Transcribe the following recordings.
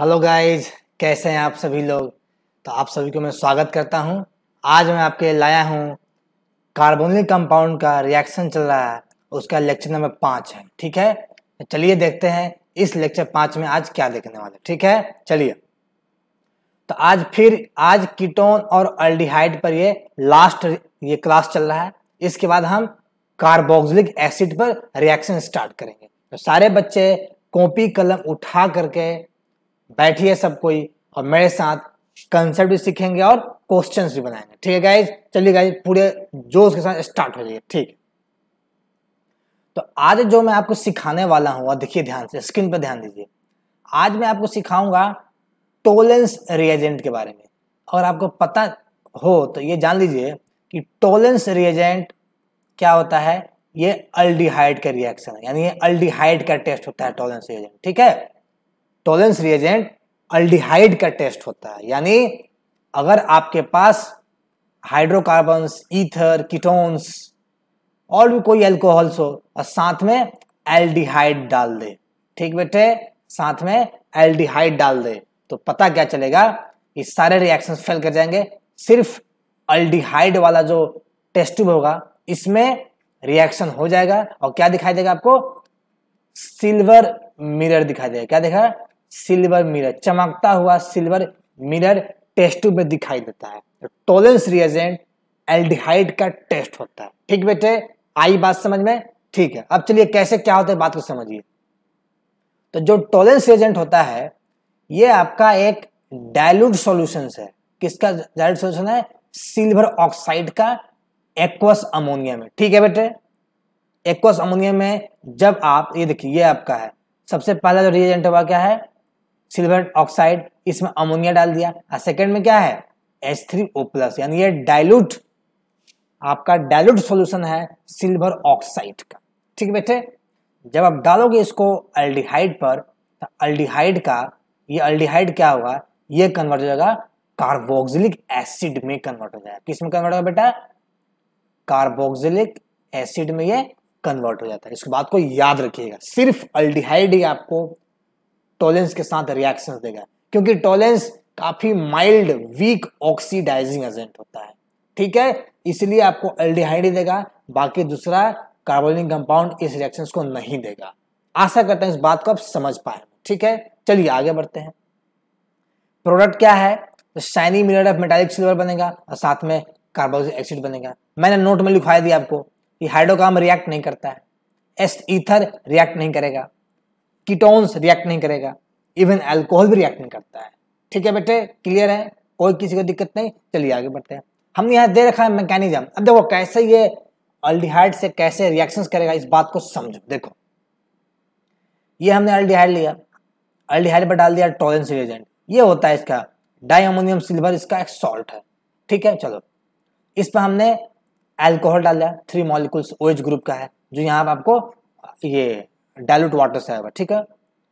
hello guys कैसे हैं आप सभी लोग तो आप सभी को मैं स्वागत करता हूं आज मैं आपके लाया हूं कार्बोनिक कंपाउंड का रिएक्शन चल रहा है उसका लेक्चर नंबर पाँच है ठीक है तो चलिए देखते हैं इस लेक्चर पाँच में आज क्या देखने वाले ठीक है चलिए तो आज फिर आज कीटोन और अल्डिहाइड पर ये लास्ट ये क्लास चल रहा है इसके बाद हम कार्बोक्सिलिक एसिड पर रिएक्शन स्टार्ट करेंगे तो सारे बच्चे कॉपी कलम उठा करके बैठिए सब कोई और मेरे साथ कंसेप्ट भी सीखेंगे और क्वेश्चंस भी बनाएंगे ठीक है गाइज चलिए गाइज पूरे जोश के साथ स्टार्ट हो जाइए ठीक है तो आज जो मैं आपको सिखाने वाला हूँ और देखिए ध्यान से स्क्रीन पर ध्यान दीजिए आज मैं आपको सिखाऊंगा टोलेंस रिएजेंट के बारे में और आपको पता हो तो ये जान लीजिए कि टोलेंस रिएजेंट क्या होता है ये अल्डिहाइड का रिएक्शन है यानी ये अल्डिहाइड का टेस्ट होता है टोलेंस रिएजेंट ठीक है टॉलेंस रिएजेंट अल्डिहाइड का टेस्ट होता है यानी अगर आपके पास हाइड्रोकार्बन्स ईथर कीटोन्स और भी कोई एल्कोहल्स हो और साथ में एल्डिहाइड डाल दे ठीक बेटे साथ में एल्डिहाइड डाल दे तो पता क्या चलेगा ये सारे रिएक्शन फेल कर जाएंगे सिर्फ अल्डिहाइड वाला जो टेस्ट होगा इसमें रिएक्शन हो जाएगा और क्या दिखाई देगा आपको सिल्वर मिरर दिखाई देगा क्या देखा सिल्वर मिरर चमकता हुआ सिल्वर मिरर टेस्ट में दिखाई देता है टोलेंस रिएजेंट एल्डिहाइड का टेस्ट होता है ठीक बेटे आई बात समझ में ठीक है अब चलिए कैसे क्या होता है बात को समझिए तो जो टोलेंस रिएजेंट होता है ये आपका एक डायलूट सोल्यूशन है किसका डायलूट सोल्यूशन है सिल्वर ऑक्साइड का एक्वस अमोनिया में ठीक है बेटे एक्वस अमोनिया में जब आप ये देखिए ये आपका है सबसे पहला जो रिएजेंट हुआ क्या है सिल्वर ऑक्साइड इसमें अमोनिया डाल दिया और सेकेंड में क्या है एच थ्री ओ प्लस यानी ये डायलूट आपका डायलूट सॉल्यूशन है सिल्वर ऑक्साइड का ठीक बेटे जब आप डालोगे इसको अल्डिहाइड पर तो अल्डिहाइड का ये अल्डिहाइड क्या होगा ये कन्वर्ट हो जाएगा कार्बोक्सिलिक एसिड में कन्वर्ट हो जाएगा किस में कन्वर्ट होगा बेटा कार्बोक्सिलिक एसिड में ये कन्वर्ट हो जाता है इस बात को याद रखिएगा सिर्फ अल्डिहाइड ही आपको टॉलेंस के साथ रिएक्शन देगा क्योंकि टॉलेंस काफी माइल्ड वीक ऑक्सीडाइजिंग एजेंट होता है ठीक है इसलिए आपको एल्डिहाइड देगा बाकी दूसरा कार्बोनिक कंपाउंड इस रिएक्शन को नहीं देगा आशा करते हैं इस बात को आप समझ पाए ठीक है चलिए आगे बढ़ते हैं प्रोडक्ट क्या है तो shiny mineral of metallic silver बनेगा और साथ में कार्बोक्सिक एसिड बनेगा मैंने नोट में लिखवाया दिया आपको कि हाइड्रोकार्बन रिएक्ट नहीं करता है एस ईथर रिएक्ट नहीं करेगा कीटोन्स रिएक्ट नहीं करेगा इवन एल्कोहल भी रिएक्ट नहीं करता है ठीक है बेटे क्लियर है कोई किसी को दिक्कत नहीं चलिए आगे बढ़ते हैं हमने यहाँ दे रखा है मैकेनिज्म अब देखो कैसे ये अल्डिहाइड से कैसे रिएक्शन करेगा इस बात को समझो देखो ये हमने अल्डिहाइड लिया अल्डिहाइड पर डाल दिया टॉलेन रिएजेंट ये होता है इसका डाई सिल्वर इसका एक सॉल्ट है ठीक है चलो इस पर हमने एल्कोहल डाल दिया थ्री मॉलिकुल्स ओएच ग्रुप का है जो यहाँ पर आपको ये डायलूट वाटर से आएगा ठीक है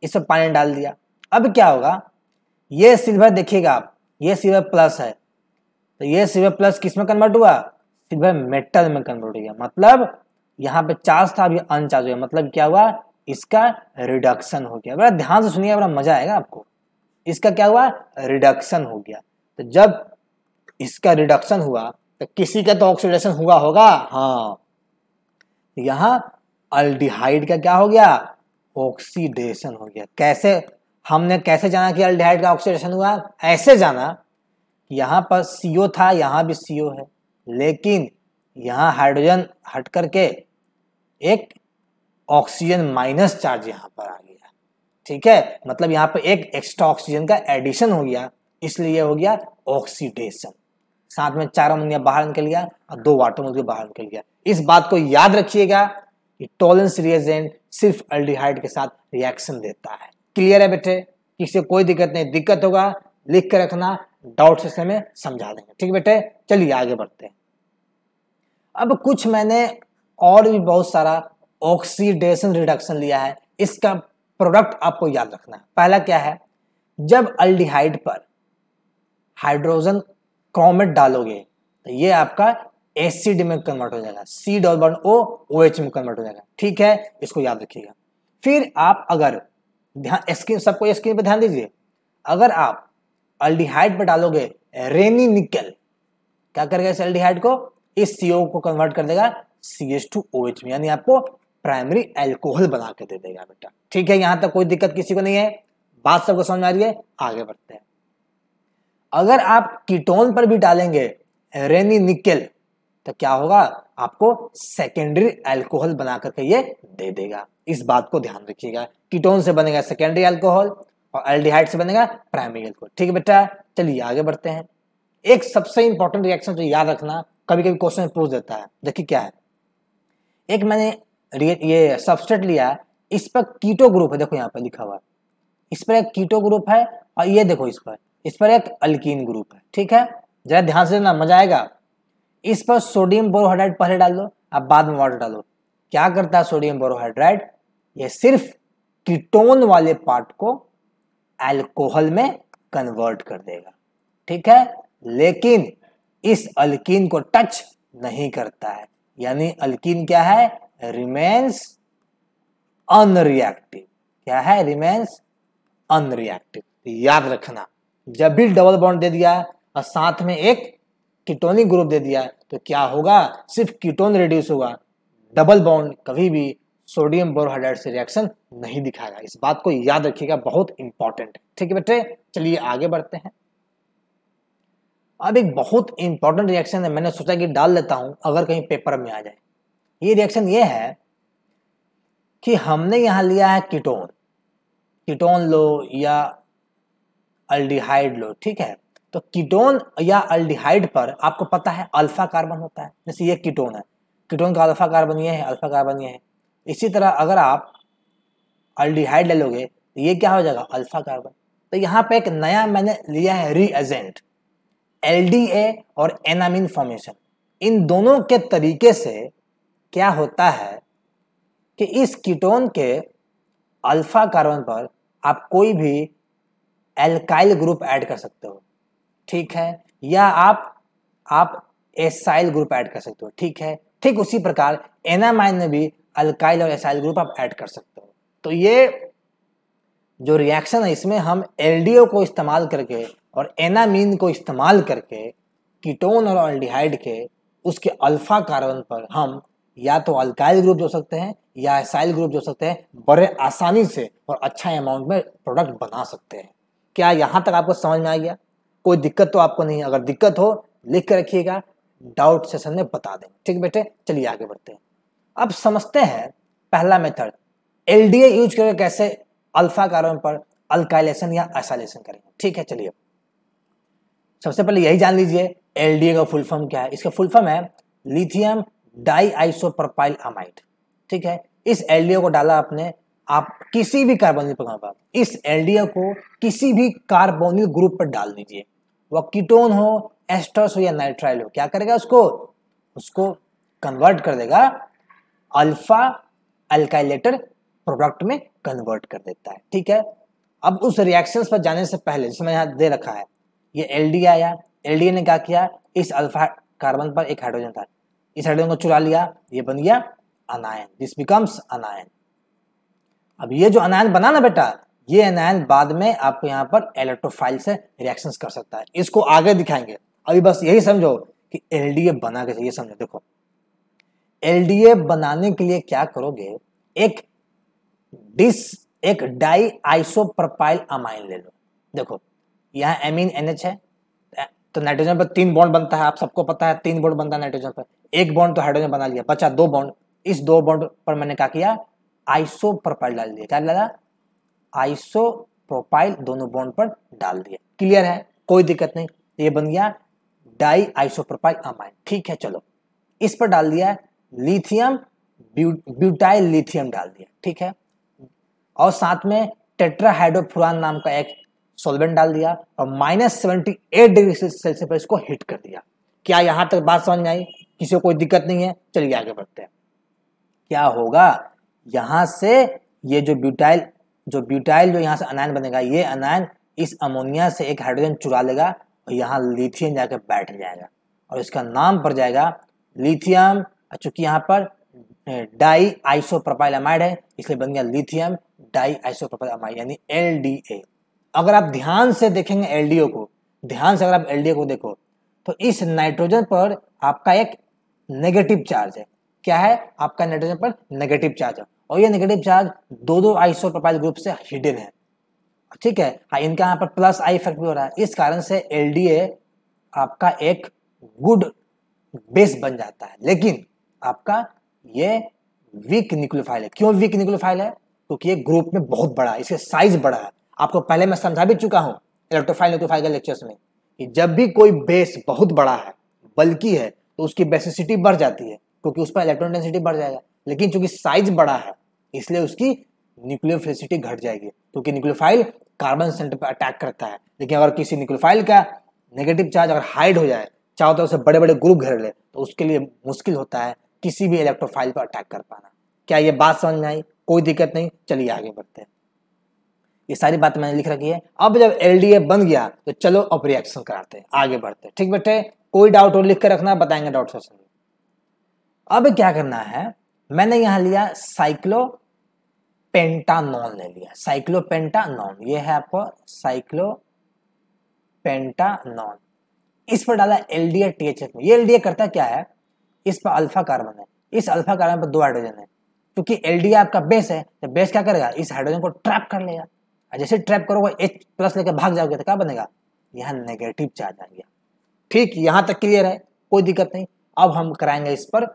इसमें पानी डाल दिया अब क्या होगा ये सिल्वर देखिएगा आप ये सिल्वर प्लस है तो ये सिल्वर प्लस किस में कन्वर्ट हुआ सिल्वर मेटल में कन्वर्ट हो गया मतलब यहाँ पे चार्ज था अभी अनचार्ज हो गया मतलब क्या हुआ इसका रिडक्शन हो गया बड़ा ध्यान से सुनिए बड़ा मजा आएगा आपको इसका क्या हुआ रिडक्शन हो गया तो जब इसका रिडक्शन हुआ तो किसी का तो ऑक्सीडेशन हुआ होगा हाँ यहाँ अल्डिहाइड का क्या हो गया ऑक्सीडेशन हो गया कैसे हमने कैसे जाना कि अल्डिहाइड का ऑक्सीडेशन हुआ ऐसे जाना यहाँ पर सीओ था यहाँ भी सीओ है लेकिन यहाँ हाइड्रोजन हट करके एक ऑक्सीजन माइनस चार्ज यहाँ पर आ गया ठीक है मतलब यहाँ पर एक एक्स्ट्रा ऑक्सीजन का एडिशन हो गया इसलिए हो गया ऑक्सीडेशन साथ में चार अमोनिया बाहर निकल गया और दो वाटर मोल बाहर निकल गया इस बात को याद रखिएगा कि टॉलेंस रिएजेंट सिर्फ अल्डिहाइड के साथ रिएक्शन देता है क्लियर है बेटे किसी कोई दिक्कत नहीं दिक्कत होगा लिख कर रखना डाउट से समय समझा देंगे ठीक बेटे चलिए आगे बढ़ते हैं अब कुछ मैंने और भी बहुत सारा ऑक्सीडेशन रिडक्शन लिया है इसका प्रोडक्ट आपको याद रखना है पहला क्या है जब अल्डिहाइड पर हाइड्रोजन क्रोमेट डालोगे तो ये आपका एसिड में कन्वर्ट हो जाएगा C double bond O O H में कन्वर्ट हो जाएगा ठीक है इसको याद रखिएगा फिर आप अगर ध्यान स्क्रीन सबको स्क्रीन पर ध्यान दीजिए अगर आप अल्डिहाइड पर डालोगे रेनी निकल क्या करेगा इस एल्डिहाइड को इस सीओ को कन्वर्ट कर देगा C H two O H में यानी आपको प्राइमरी एल्कोहल बना के दे देगा बेटा ठीक है यहां तक कोई दिक्कत किसी को नहीं है बात सबको समझ में आ रही है आगे बढ़ते हैं अगर आप कीटोन पर भी डालेंगे रेनी निकल तो क्या होगा आपको सेकेंडरी अल्कोहल बना करके ये दे देगा इस बात को ध्यान रखिएगा कीटोन से बनेगा सेकेंडरी अल्कोहल और एल्डिहाइड से बनेगा प्राइमरी अल्कोहल ठीक है बेटा चलिए आगे बढ़ते हैं एक सबसे इंपॉर्टेंट रिएक्शन जो याद रखना कभी कभी क्वेश्चन पूछ देता है देखिए क्या है एक मैंने ये सबस्टेट लिया इस पर कीटो ग्रुप है देखो यहाँ पर लिखा हुआ है इस पर एक कीटो ग्रुप है और ये देखो इस पर इस पर एक अल्कीन ग्रुप है ठीक है जरा ध्यान से ना मजा आएगा इस पर सोडियम बोरोहाइड्राइड पहले डाल दो अब बाद में वाटर डालो क्या करता है सोडियम बोरोहाइड्राइड ये सिर्फ कीटोन वाले पार्ट को एल्कोहल में कन्वर्ट कर देगा ठीक है लेकिन इस अल्किन को टच नहीं करता है यानी अल्किन क्या है रिमेन्स अनरिएक्टिव क्या है रिमेन्स अनरिएक्टिव याद रखना जब भी डबल बॉन्ड दे दिया और साथ में एक कीटोनिक ग्रुप दे दिया तो क्या होगा सिर्फ कीटोन रिड्यूस होगा डबल बॉन्ड कभी भी सोडियम बोरोहाइड्राइड से रिएक्शन नहीं दिखाएगा इस बात को याद रखिएगा बहुत इंपॉर्टेंट ठीक है बेटे चलिए आगे बढ़ते हैं अब एक बहुत इंपॉर्टेंट रिएक्शन है मैंने सोचा कि डाल लेता हूं अगर कहीं पेपर में आ जाए ये रिएक्शन ये है कि हमने यहां लिया है कीटोन कीटोन लो या अल्डिहाइड लो ठीक है तो कीटोन या अल्डिहाइड पर आपको पता है अल्फा कार्बन होता है जैसे ये कीटोन है कीटोन का अल्फा कार्बन ये है अल्फा कार्बन ये है इसी तरह अगर आप अल्डिहाइड ले लोगे तो ये क्या हो जाएगा अल्फा कार्बन तो यहाँ पे एक नया मैंने लिया है रीएजेंट एल और एनामिन फॉर्मेशन इन दोनों के तरीके से क्या होता है कि इस कीटोन के अल्फा कार्बन पर आप कोई भी एल्काइल ग्रुप ऐड कर सकते हो ठीक है या आप आप एसाइल ग्रुप ऐड कर सकते हो ठीक है ठीक उसी प्रकार एनामाइन में भी अल्काइल और एसाइल ग्रुप आप ऐड कर सकते हो तो ये जो रिएक्शन है इसमें हम एलडीओ को इस्तेमाल करके और एनामीन को इस्तेमाल करके कीटोन और अल्डिहाइड के उसके अल्फा कार्बन पर हम या तो अल्काइल ग्रुप जो सकते हैं या एसाइल ग्रुप जो सकते हैं बड़े आसानी से और अच्छा अमाउंट में प्रोडक्ट बना सकते हैं क्या यहाँ तक आपको समझ में आ गया कोई दिक्कत तो आपको नहीं अगर दिक्कत हो लिख कर रखिएगा डाउट सेशन में बता दें ठीक बेटे चलिए आगे बढ़ते हैं अब समझते हैं पहला मेथड एल यूज करके कैसे अल्फा कार्बन पर अल्काइलेशन या असाइलेशन करेंगे ठीक है चलिए सबसे पहले यही जान लीजिए एल का फुल फॉर्म क्या है इसका फुल फॉर्म है लिथियम डाई आइसोप्रोपाइल अमाइड ठीक है इस एल को डाला आपने आप किसी भी कार्बोनिल पर इस एल को किसी भी कार्बोनिल ग्रुप पर डाल दीजिए वह कीटोन हो एस्टर्स हो या नाइट्राइल हो क्या करेगा उसको उसको कन्वर्ट कर देगा अल्फा अल्काइलेटर प्रोडक्ट में कन्वर्ट कर देता है ठीक है अब उस रिएक्शन पर जाने से पहले जिसमें मैंने यहाँ दे रखा है ये एल आया एल ने क्या किया इस अल्फा कार्बन पर एक हाइड्रोजन था इस हाइड्रोजन को चुरा लिया ये बन गया अनायन दिस बिकम्स अनायन अब ये जो अनायन बना ना बेटा ये एनायन बाद में आपको यहाँ पर इलेक्ट्रोफाइल से रिएक्शन कर सकता है इसको आगे दिखाएंगे अभी बस यही समझो कि एल बना के ये समझो देखो एलडीए बनाने के लिए क्या करोगे एक डिस एक डाई आइसोप्रोपाइल अमाइन ले लो देखो यहाँ एमिन एनएच है तो नाइट्रोजन पर तीन बॉन्ड बनता है आप सबको पता है तीन बॉन्ड बनता है नाइट्रोजन पर एक बॉन्ड तो हाइड्रोजन बना लिया बचा दो बॉन्ड इस दो बॉन्ड पर मैंने क्या किया आइसोप्रोपाइल डाल दिया क्या डाला आइसो प्रोपाइल दोनों बॉन्ड पर डाल दिया क्लियर है कोई दिक्कत नहीं ये बन गया डाई आइसोप्रोपाइल अमाइन ठीक है चलो इस पर डाल दिया लिथियम ब्यूटाइल लिथियम डाल दिया ठीक है और साथ में टेट्राहाइड्रोफुरान नाम का एक सोलवेंट डाल दिया और minus seventy eight degree Celsius पर इसको हिट कर दिया क्या यहां तक बात समझ में आई किसी को कोई दिक्कत नहीं है चलिए आगे बढ़ते हैं क्या होगा यहां से ये जो ब्यूटाइल जो ब्यूटाइल जो यहाँ से अनायन बनेगा ये अनायन इस अमोनिया से एक हाइड्रोजन चुरा लेगा और यहाँ लिथियम जाकर बैठ जाएगा और इसका नाम पड़ जाएगा लिथियम चूंकि यहाँ पर डाई आइसोप्रोपाइलामाइड है इसलिए बन गया लिथियम डाई आइसोप्रोपाइलामाइड यानी एल अगर आप ध्यान से देखेंगे एल को ध्यान से अगर आप एल को देखो तो इस नाइट्रोजन पर आपका एक नेगेटिव चार्ज है क्या है आपका नाइट्रोजन पर नेगेटिव चार्ज है और ये नेगेटिव चार्ज दो दो आइसो प्रोपाइल ग्रुप से हिडन है ठीक है हाँ इनका यहाँ पर प्लस आई इफेक्ट भी हो रहा है इस कारण से एल आपका एक गुड बेस बन जाता है लेकिन आपका ये वीक न्यूक्लियोफाइल है क्यों वीक न्यूक्लियोफाइल है क्योंकि ये ग्रुप में बहुत बड़ा है इसके साइज बड़ा है आपको पहले मैं समझा भी चुका हूँ इलेक्ट्रोफाइल न्यूक्लियोफाइल के लेक्चर्स में कि जब भी कोई बेस बहुत बड़ा है बल्कि है तो उसकी बेसिसिटी बढ़ जाती है क्योंकि उस पर इलेक्ट्रॉन डेंसिटी बढ़ जाएगा लेकिन चूंकि साइज बड़ा है इसलिए उसकी न्यूक्लियोफिलिसिटी घट जाएगी क्योंकि न्यूक्लियोफाइल कार्बन सेंटर पर अटैक करता है लेकिन अगर किसी न्यूक्लियोफाइल का नेगेटिव चार्ज अगर हाइड हो जाए चाहो तो उसे बड़े बड़े ग्रुप घेर ले तो उसके लिए मुश्किल होता है किसी भी इलेक्ट्रोफाइल पर अटैक कर पाना क्या ये बात समझ में आई कोई दिक्कत नहीं चलिए आगे बढ़ते हैं ये सारी बात मैंने लिख रखी है अब जब एल बन गया तो चलो अब रिएक्शन कराते हैं आगे बढ़ते हैं ठीक बैठे कोई डाउट हो लिख कर रखना बताएंगे डाउट सेशन में अब क्या करना है मैंने यहां लिया साइक्लो पेंटानॉन ले लिया साइक्लो पेंटानॉन ये है आपको साइक्लो पेंटानॉन इस पर डाला एलडीए टीएचएफ में ये एलडीए करता क्या है इस पर अल्फा कार्बन है इस अल्फा कार्बन पर दो हाइड्रोजन है क्योंकि एलडीए आपका बेस है तो बेस क्या करेगा इस हाइड्रोजन को ट्रैप कर लेगा और जैसे ट्रैप करोगे एच प्लस लेकर भाग जाओगे तो क्या बनेगा यहाँ नेगेटिव चार्ज आ गया ठीक यहां तक क्लियर है कोई दिक्कत नहीं अब हम कराएंगे इस पर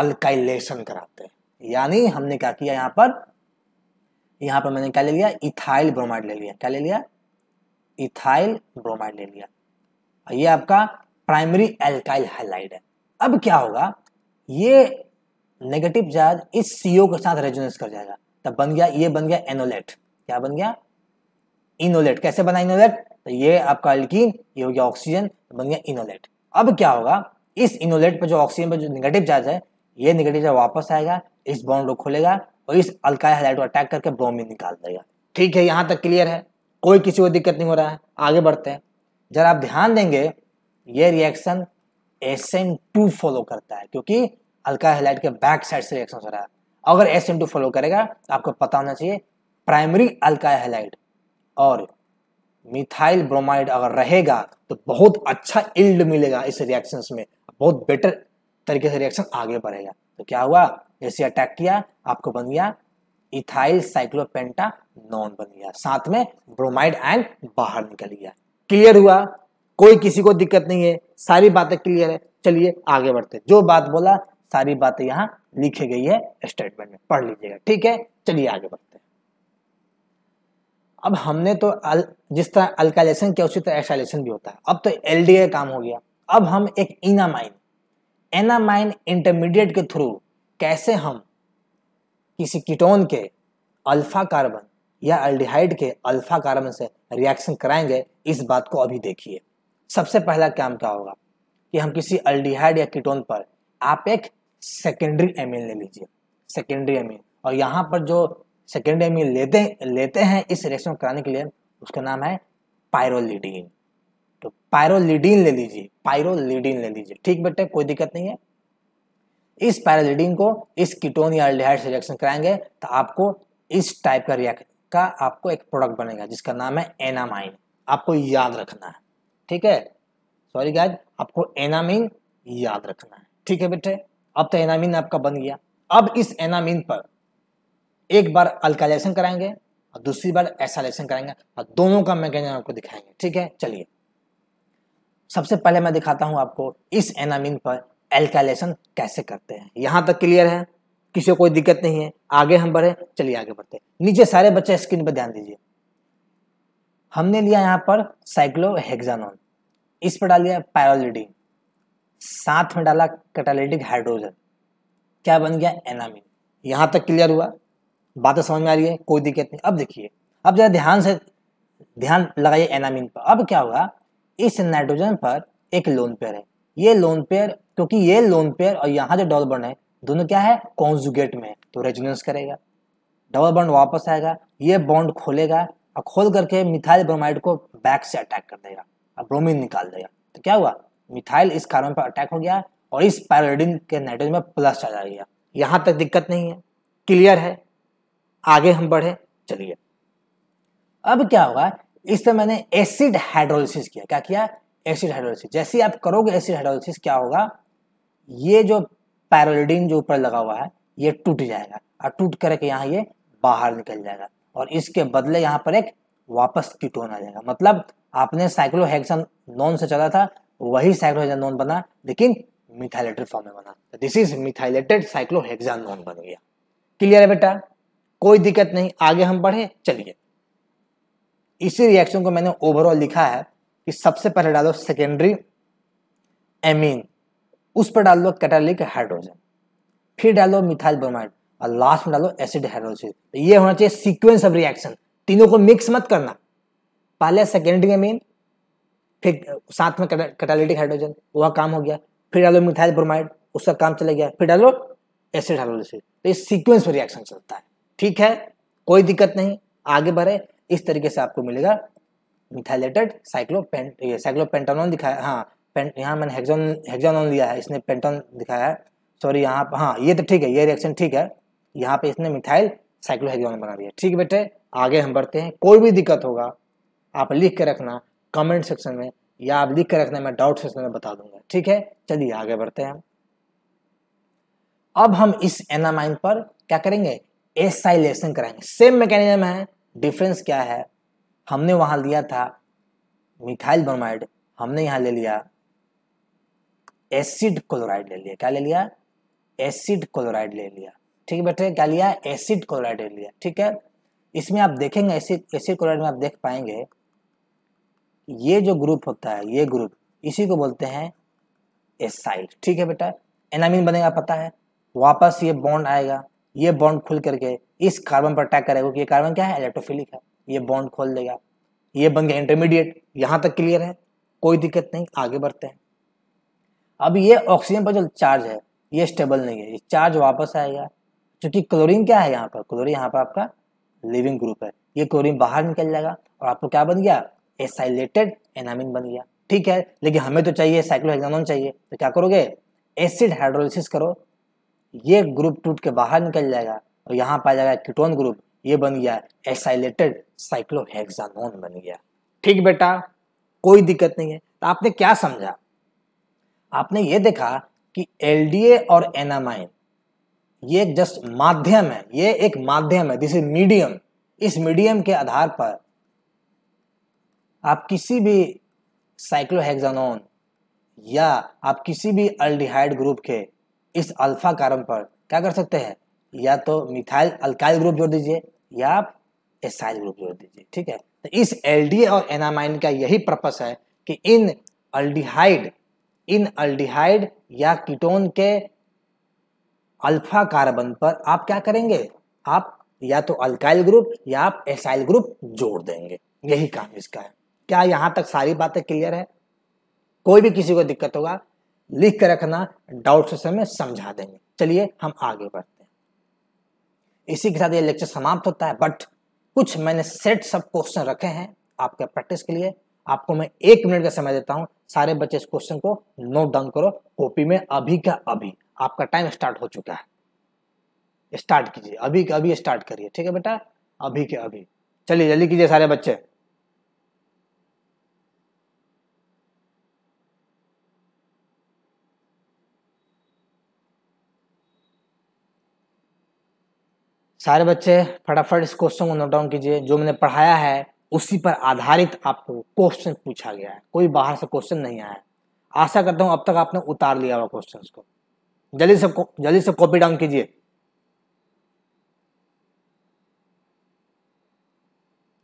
अल्काइलेशन कराते हैं यानी हमने क्या किया यहां पर यहां पर मैंने क्या ले लिया इथाइल ब्रोमाइड ले लिया क्या ले लिया इथाइल ब्रोमाइड ले लिया ये आपका प्राइमरी एल्काइल हाइलाइड है अब क्या होगा ये नेगेटिव चार्ज इस सीओ के साथ रेजोनेंस कर जाएगा तब बन गया ये बन गया एनोलेट क्या बन गया इनोलेट कैसे बना इनोलेट तो ये आपका अल्किन ये हो गया ऑक्सीजन तो बन गया इनोलेट अब क्या होगा इस इनोलेट पर जो ऑक्सीजन पर जो नेगेटिव चार्ज है ये निगेटिव चार्ज वापस आएगा इस बॉन्ड को खोलेगा और इस अल्काइल हैलाइड को अटैक करके ब्रोमीन निकाल देगा ठीक है यहाँ तक क्लियर है कोई किसी को दिक्कत नहीं हो रहा है आगे बढ़ते हैं जरा आप ध्यान देंगे ये रिएक्शन एस टू फॉलो करता है क्योंकि अल्का हेलाइट के बैक साइड से रिएक्शन हो रहा है अगर एस टू फॉलो करेगा तो आपको पता होना चाहिए प्राइमरी अल्का हेलाइट और मिथाइल ब्रोमाइड अगर रहेगा तो बहुत अच्छा इल्ड मिलेगा इस रिएक्शन में बहुत बेटर तरीके से रिएक्शन आगे बढ़ेगा तो क्या हुआ जैसे अटैक किया आपको बन गया इथाइल साइक्लोपेंटा नॉन बन गया साथ में ब्रोमाइड आयन बाहर निकल गया क्लियर हुआ कोई किसी को दिक्कत नहीं है सारी बातें क्लियर है चलिए आगे बढ़ते जो बात बोला सारी बातें यहाँ लिखी गई है स्टेटमेंट में पढ़ लीजिएगा ठीक है चलिए आगे बढ़ते अब हमने तो अल, जिस तरह अल्कालेशन किया उसी तरह एक्साइलेशन भी होता है अब तो एल काम हो गया अब हम एक इनामाइन एनामाइन इंटरमीडिएट के थ्रू कैसे हम किसी कीटोन के अल्फा कार्बन या अल्डिहाइड के अल्फा कार्बन से रिएक्शन कराएंगे इस बात को अभी देखिए सबसे पहला काम क्या होगा कि हम किसी अल्डिहाइड या कीटोन पर आप एक सेकेंडरी एमिन ले लीजिए सेकेंडरी एमिन और यहाँ पर जो सेकेंडरी एमिन लेते लेते हैं इस रिएक्शन कराने के लिए उसका नाम है पायरोलिडीन तो पायरोलिडीन ले लीजिए पायरोलिडीन ले लीजिए ठीक बेटे कोई दिक्कत नहीं है इस पैरालिडीन को इस कीटोन या अल्डिहाइड से रिएक्शन कराएंगे तो आपको इस टाइप का रिएक्ट का आपको एक प्रोडक्ट बनेगा जिसका नाम है एनामाइन आपको याद रखना है ठीक है सॉरी गाइज आपको एनामिन याद रखना है ठीक है बेटे अब तो एनामिन आपका बन गया अब इस एनामिन पर एक बार अल्काइलेशन कराएंगे और दूसरी बार एसाइलेशन कराएंगे और दोनों का मैकेनिज्म आपको दिखाएंगे ठीक है चलिए सबसे पहले मैं दिखाता हूं आपको इस एनामिन पर एल्कालेशन कैसे करते हैं यहां तक क्लियर है किसी कोई दिक्कत नहीं है आगे हम बढ़े चलिए आगे बढ़ते नीचे सारे बच्चे स्क्रीन पर ध्यान दीजिए हमने लिया यहाँ पर साइक्लोहेक्सानोन इस पर डाल दिया पैरोलिडीन साथ में डाला कैटालिटिक हाइड्रोजन क्या बन गया एनामिन यहाँ तक क्लियर हुआ बातें समझ में आ रही है कोई दिक्कत नहीं अब देखिए अब जरा ध्यान से ध्यान लगाइए एनामिन पर अब क्या हुआ इस नाइट्रोजन पर एक लोन पेयर है ये लोन पेयर क्योंकि ये लोन पेयर और यहाँ जो डबल बॉन्ड है दोनों क्या है कॉन्जुगेट में तो रेजोनेंस करेगा डबल बॉन्ड वापस आएगा ये बॉन्ड खोलेगा और खोल करके मिथाइल ब्रोमाइड को बैक से अटैक कर देगा और ब्रोमीन निकाल देगा तो क्या हुआ मिथाइल इस कार्बन पर अटैक हो गया और इस पैरोडिन के नाइट्रोजन में प्लस चार्ज आ गया यहाँ तक दिक्कत नहीं है क्लियर है आगे हम बढ़े चलिए अब क्या होगा इस तरह मैंने एसिड हाइड्रोलिसिस किया क्या किया एसिड हाइड्रोलिसिस जैसे आप करोगे एसिड हाइड्रोलिसिस क्या होगा ये जो पैरोलिडीन जो ऊपर लगा हुआ है ये टूट जाएगा और टूट करके यहाँ ये बाहर निकल जाएगा और इसके बदले यहाँ पर एक वापस कीटोन आ जाएगा मतलब आपने साइक्लोहेक्सन नॉन से चला था वही साइक्लोहेक्सन नॉन बना लेकिन मिथाइलेटेड फॉर्म में बना this is methylated cyclohexanone बन गया क्लियर है बेटा कोई दिक्कत नहीं आगे हम बढ़े चलिए इसी रिएक्शन को मैंने ओवरऑल लिखा है कि सबसे पहले डालो सेकेंडरी एमीन उस पर डाल दो कैटालिक हाइड्रोजन फिर डालो मिथाइल ब्रोमाइड और लास्ट में डालो एसिड हाइड्रोसिस तो ये होना चाहिए सीक्वेंस ऑफ रिएक्शन तीनों को मिक्स मत करना पहले सेकेंडरी एमीन फिर साथ में कैटालिटिक हाइड्रोजन वह काम हो गया फिर डालो मिथाइल ब्रोमाइड उसका काम चला गया फिर डालो एसिड हाइड्रोजन तो ये सीक्वेंस रिएक्शन चलता है ठीक है कोई दिक्कत नहीं आगे बढ़े इस तरीके से आपको मिलेगा मिथाइलेटेड साइक्लोपेंट ये साइक्लोपेंटानॉन दिखाया हाँ पेंट यहाँ मैंने हेक्जोन हेक्जानॉन लिया है इसने पेंटोन दिखाया है सॉरी यहाँ पर हाँ ये तो ठीक है ये रिएक्शन ठीक है यहाँ पे इसने मिथाइल साइक्लोहेक्जोन बना दिया ठीक बेटे आगे हम बढ़ते हैं कोई भी दिक्कत होगा आप लिख के रखना कमेंट सेक्शन में या आप लिख के रखना मैं डाउट सेक्शन में बता दूंगा ठीक है चलिए आगे बढ़ते हैं अब हम इस एनामाइन पर क्या करेंगे एसाइलेशन कराएंगे सेम मैकेनिज्म है डिफरेंस क्या है हमने वहां लिया था मिथाइल ब्रोमाइड हमने यहां ले लिया एसिड क्लोराइड ले लिया क्या ले लिया एसिड क्लोराइड ले लिया ठीक है बेटे क्या लिया एसिड क्लोराइड ले लिया ठीक है इसमें आप देखेंगे एसिड एसिड क्लोराइड में आप देख पाएंगे ये जो ग्रुप होता है ये ग्रुप इसी को बोलते हैं एसाइड ठीक है बेटा एनामिन बनेगा पता है वापस ये बॉन्ड आएगा ये बॉन्ड खुल करके इस कार्बन पर अटैक करेगा क्योंकि ये कार्बन क्या है इलेक्ट्रोफिलिक है ये बॉन्ड खोल देगा ये बन गया इंटरमीडिएट यहां तक क्लियर है कोई दिक्कत नहीं आगे बढ़ते हैं अब ये ऑक्सीजन पर जो चार्ज है ये स्टेबल नहीं है ये चार्ज वापस आएगा क्योंकि क्लोरीन क्या है यहाँ पर क्लोरीन यहाँ पर आपका लिविंग ग्रुप है ये क्लोरीन बाहर निकल जाएगा और आपको क्या बन गया एसाइलेटेड एनामिन बन गया ठीक है लेकिन हमें तो चाहिए साइक्लोहेक्सानोन चाहिए तो क्या करोगे एसिड हाइड्रोलिसिस करो ये ग्रुप टूट के बाहर निकल जाएगा और यहाँ पर आ जाएगा कीटोन ग्रुप ये बन गया एसाइलेटेड साइक्लोहेक्सानोन बन गया ठीक बेटा कोई दिक्कत नहीं है तो आपने क्या समझा आपने ये देखा कि एलडीए और एनामाइन ये एक जस्ट माध्यम है ये एक माध्यम है दिस इज मीडियम इस मीडियम के आधार पर आप किसी भी साइक्लोहेक्सानोन या आप किसी भी अल्डिहाइड ग्रुप के इस अल्फा कार्बन पर क्या कर सकते हैं या तो मिथाइल अल्काइल ग्रुप जोड़ दीजिए या आप एसाइल ग्रुप जोड़ दीजिए ठीक है तो इस एल और एनामाइन का यही पर्पस है कि इन अल्डिहाइड इन अल्डिहाइड या कीटोन के अल्फा कार्बन पर आप क्या करेंगे आप या तो अल्काइल ग्रुप या आप एसाइल ग्रुप जोड़ देंगे यही काम इसका है क्या यहां तक सारी बातें क्लियर है कोई भी किसी को दिक्कत होगा लिख कर रखना डाउट से समय समझा देंगे चलिए हम आगे बढ़ते हैं इसी के साथ ये लेक्चर समाप्त होता है बट कुछ मैंने सेट सब क्वेश्चन रखे हैं आपके प्रैक्टिस के लिए आपको मैं एक मिनट का समय देता हूं सारे बच्चे इस क्वेश्चन को नोट डाउन करो कॉपी में अभी का अभी आपका टाइम स्टार्ट हो चुका है स्टार्ट कीजिए अभी का अभी स्टार्ट करिए ठीक है बेटा अभी के अभी चलिए जल्दी कीजिए सारे बच्चे सारे बच्चे फटाफट इस क्वेश्चन को नोट डाउन कीजिए जो मैंने पढ़ाया है उसी पर आधारित आपको क्वेश्चन पूछा गया है कोई बाहर से क्वेश्चन नहीं आया आशा करता हूँ अब तक आपने उतार लिया हुआ क्वेश्चन को जल्दी से जल्दी से कॉपी डाउन कीजिए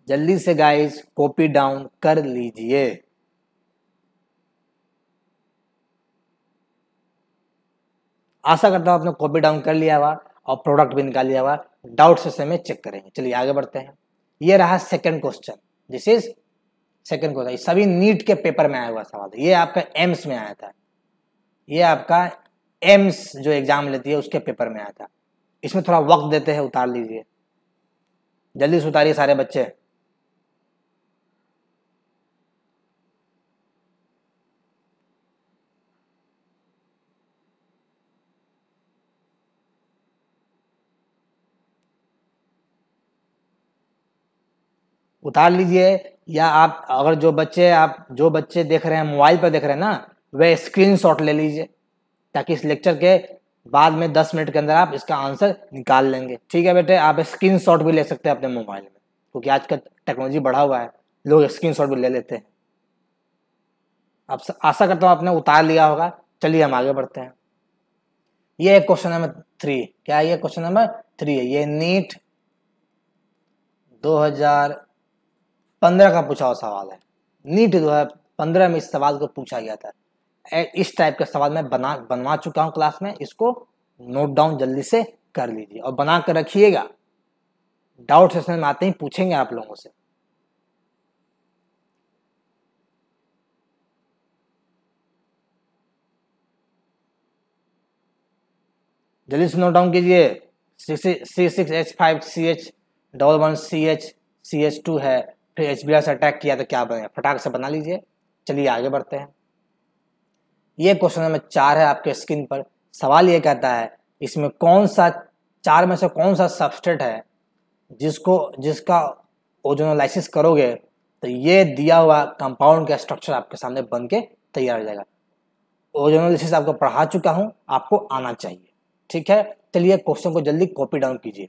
जल्दी से गाइस कॉपी डाउन कर लीजिए आशा करता हूँ आपने कॉपी डाउन कर लिया हुआ और प्रोडक्ट भी निकाल लिया हुआ डाउट से समय चेक करेंगे चलिए आगे बढ़ते हैं ये रहा second question this is second question सभी नीट के पेपर में आया हुआ सवाल ये आपका एम्स में आया था ये आपका एम्स जो एग्जाम लेती है उसके पेपर में आया था इसमें थोड़ा वक्त देते हैं उतार लीजिए जल्दी से उतारिए सारे बच्चे उतार लीजिए या आप अगर जो बच्चे आप जो बच्चे देख रहे हैं मोबाइल पर देख रहे हैं ना वह स्क्रीन शॉट ले लीजिए ताकि इस लेक्चर के बाद में दस मिनट के अंदर आप इसका आंसर निकाल लेंगे ठीक है बेटे आप स्क्रीन शॉट भी ले सकते हैं अपने मोबाइल में क्योंकि आज का टेक्नोलॉजी बढ़ा हुआ है लोग स्क्रीन शॉट भी ले लेते हैं आप आशा करता हूँ आपने उतार लिया होगा चलिए हम आगे बढ़ते हैं ये क्वेश्चन नंबर थ्री क्या है ये क्वेश्चन नंबर थ्री है ये नीट दो हज़ार पंद्रह का पूछा हुआ सवाल है नीट दो हज़ार पंद्रह में इस सवाल को पूछा गया था इस टाइप का सवाल मैं बना बनवा चुका हूँ क्लास में इसको नोट डाउन जल्दी से कर लीजिए और बना कर रखिएगा डाउट सेशन में आते ही पूछेंगे आप लोगों से जल्दी से नोट डाउन कीजिए C six H five C H double one C H C H two है फिर एच से अटैक किया तो क्या बनेगा फटाक से बना लीजिए चलिए आगे बढ़ते हैं ये क्वेश्चन नंबर चार है आपके स्क्रीन पर सवाल ये कहता है इसमें कौन सा चार में से कौन सा सबस्टेट है जिसको जिसका ओजोनोलाइसिस करोगे तो ये दिया हुआ कंपाउंड का स्ट्रक्चर आपके सामने बन के तैयार हो जाएगा ओजोनोलाइसिस आपको पढ़ा चुका हूँ आपको आना चाहिए ठीक है चलिए क्वेश्चन को जल्दी कॉपी डाउन कीजिए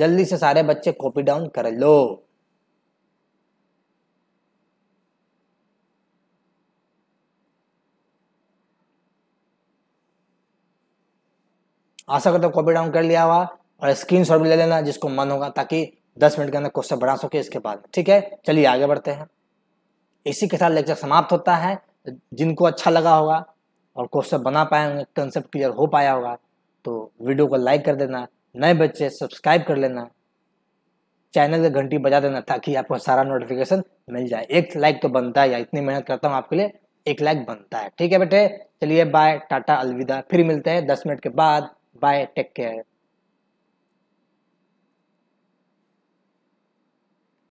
जल्दी से सारे बच्चे कॉपी डाउन कर लो आशा करता हूँ कॉपी डाउन कर लिया हुआ और स्क्रीन शॉट भी ले लेना जिसको मन होगा ताकि दस मिनट के अंदर क्वेश्चन बढ़ा सके इसके बाद ठीक है चलिए आगे बढ़ते हैं इसी के साथ लेक्चर समाप्त होता है जिनको अच्छा लगा होगा और क्वेश्चन बना पाए होंगे कंसेप्ट क्लियर हो पाया होगा तो वीडियो को लाइक कर देना नए बच्चे सब्सक्राइब कर लेना चैनल का घंटी बजा देना ताकि आपको सारा नोटिफिकेशन मिल जाए एक लाइक तो बनता है या इतनी मेहनत करता हूँ आपके लिए एक लाइक बनता है ठीक है बेटे चलिए बाय टाटा अलविदा फिर मिलते हैं दस मिनट के बाद बाय टेक केयर